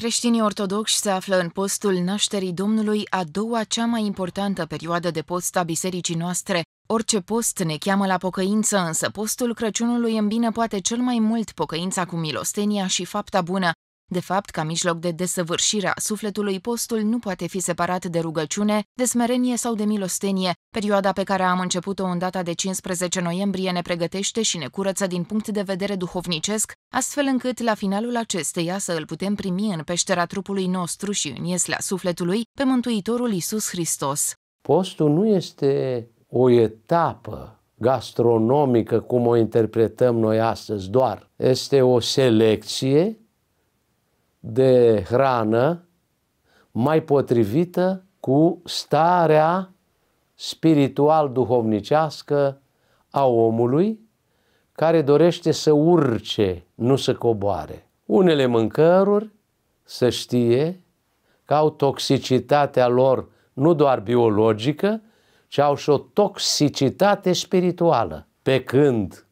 Creștinii ortodoxi se află în postul nașterii Domnului a doua cea mai importantă perioadă de post a bisericii noastre. Orice post ne cheamă la pocăință, însă postul Crăciunului îmbină poate cel mai mult pocăința cu milostenia și fapta bună, de fapt, ca mijloc de desăvârșire a sufletului, postul nu poate fi separat de rugăciune, de smerenie sau de milostenie. Perioada pe care am început-o în data de 15 noiembrie ne pregătește și ne curăță din punct de vedere duhovnicesc, astfel încât la finalul acesteia să îl putem primi în peștera trupului nostru și în ieslea sufletului pe Mântuitorul Isus Hristos. Postul nu este o etapă gastronomică, cum o interpretăm noi astăzi doar. Este o selecție de hrană mai potrivită cu starea spiritual-duhovnicească a omului care dorește să urce, nu să coboare. Unele mâncăruri, să știe că au toxicitatea lor nu doar biologică, ci au și o toxicitate spirituală. Pe când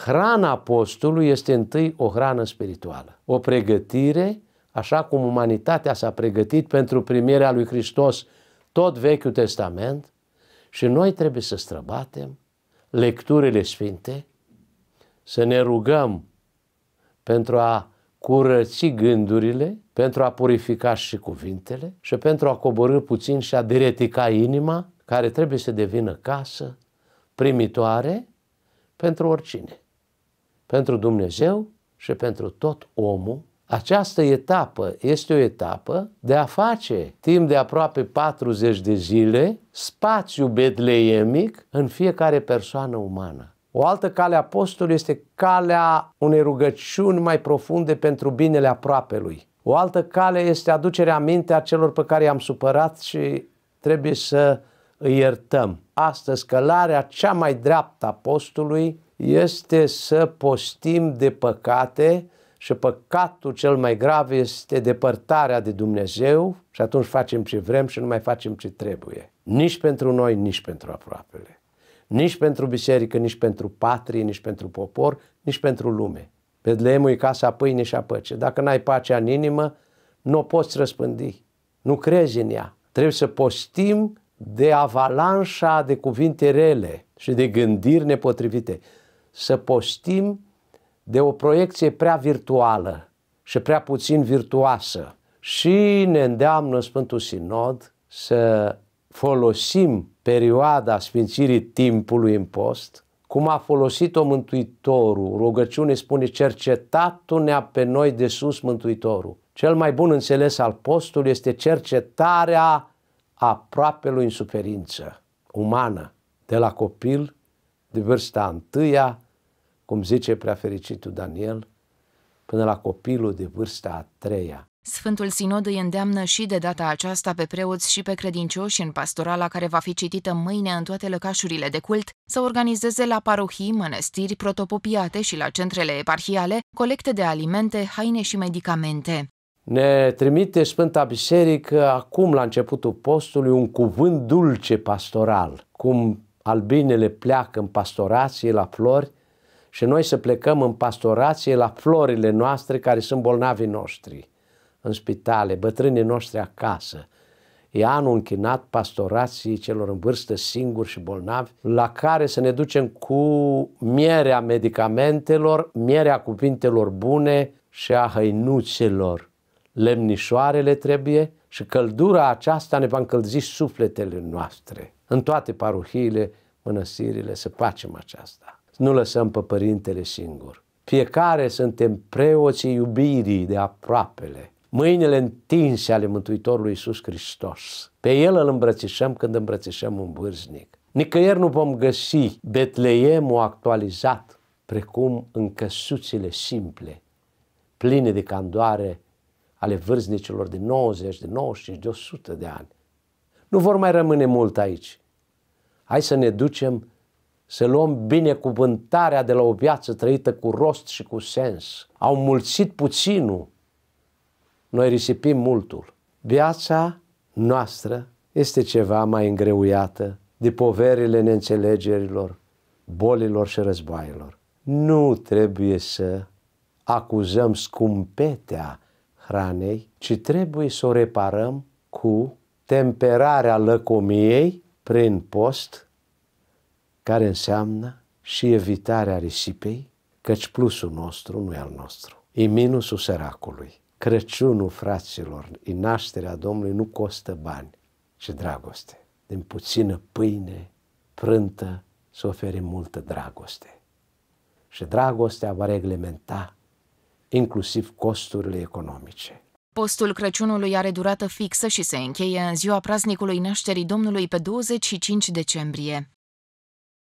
Hrana postului este întâi o hrană spirituală, o pregătire, așa cum umanitatea s-a pregătit pentru primirea lui Hristos tot Vechiul Testament, și noi trebuie să străbatem lecturile sfinte, să ne rugăm pentru a curăți gândurile, pentru a purifica și cuvintele și pentru a coborâ puțin și a diretica inima, care trebuie să devină casă primitoare pentru oricine pentru Dumnezeu și pentru tot omul. Această etapă este o etapă de a face timp de aproape 40 de zile spațiu betleemic în fiecare persoană umană. O altă cale a postului este calea unei rugăciuni mai profunde pentru binele aproapelui. O altă cale este aducerea aminte a celor pe care i-am supărat și trebuie să îi iertăm. Astăzi, călarea cea mai dreaptă a postului este să postim de păcate și păcatul cel mai grav este depărtarea de Dumnezeu și atunci facem ce vrem și nu mai facem ce trebuie. Nici pentru noi, nici pentru aproapele. Nici pentru biserică, nici pentru patrie, nici pentru popor, nici pentru lume. Bedleemul e casa pâine și a păce. Dacă n-ai pacea în inimă, nu o poți răspândi. Nu crezi în ea. Trebuie să postim de avalanșa de cuvinte rele și de gândiri nepotrivite să postim de o proiecție prea virtuală și prea puțin virtuoasă. Și ne îndeamnă Sfântul Sinod să folosim perioada sfințirii timpului în post, cum a folosit-o Mântuitorul. Rugăciune spune, cercetatul-ne pe noi de sus Mântuitorul. Cel mai bun înțeles al postului este cercetarea aproapelui în suferință umană, de la copil de vârsta întâia, cum zice prea fericitul Daniel, până la copilul de vârsta a treia. Sfântul Sinod îi îndeamnă și de data aceasta pe preoți și pe credincioși în pastorala care va fi citită mâine în toate lăcașurile de cult să organizeze la parohii, mănăstiri protopopiate și la centrele eparhiale colecte de alimente, haine și medicamente. Ne trimite Sfânta Biserică acum, la începutul postului, un cuvânt dulce pastoral, cum albinele pleacă în pastorație la flori și noi să plecăm în pastorație la florile noastre care sunt bolnavii noștri, în spitale, bătrânii noștri acasă. E anul închinat pastorației celor în vârstă singuri și bolnavi, la care să ne ducem cu mierea medicamentelor, mierea cuvintelor bune și a hăinuțelor. Lemnișoarele trebuie și căldura aceasta ne va încălzi sufletele noastre. În toate parohiile, mănăstirile, să facem aceasta. Nu lăsăm pe părintele singur. Fiecare suntem preoții iubirii de aproapele, mâinile întinse ale Mântuitorului Iisus Hristos. Pe El îl îmbrățișăm când îmbrățișăm un vârznic. Nicăieri nu vom găsi Betleemul actualizat, precum în căsuțile simple, pline de candoare ale vârznicilor de 90, de 95, de 100 de ani nu vor mai rămâne mult aici. Hai să ne ducem să luăm binecuvântarea de la o viață trăită cu rost și cu sens. Au mulțit puținul, noi risipim multul. Viața noastră este ceva mai îngreuiată de poverile neînțelegerilor, bolilor și războaielor. Nu trebuie să acuzăm scumpetea hranei, ci trebuie să o reparăm cu temperarea lăcomiei prin post, care înseamnă și evitarea risipei, căci plusul nostru nu e al nostru, e minusul săracului. Crăciunul, fraților, e nașterea Domnului, nu costă bani, ci dragoste. Din puțină pâine, prântă, să oferim multă dragoste. Și dragostea va reglementa inclusiv costurile economice. Postul Crăciunului are durată fixă și se încheie în ziua praznicului nașterii Domnului pe 25 decembrie.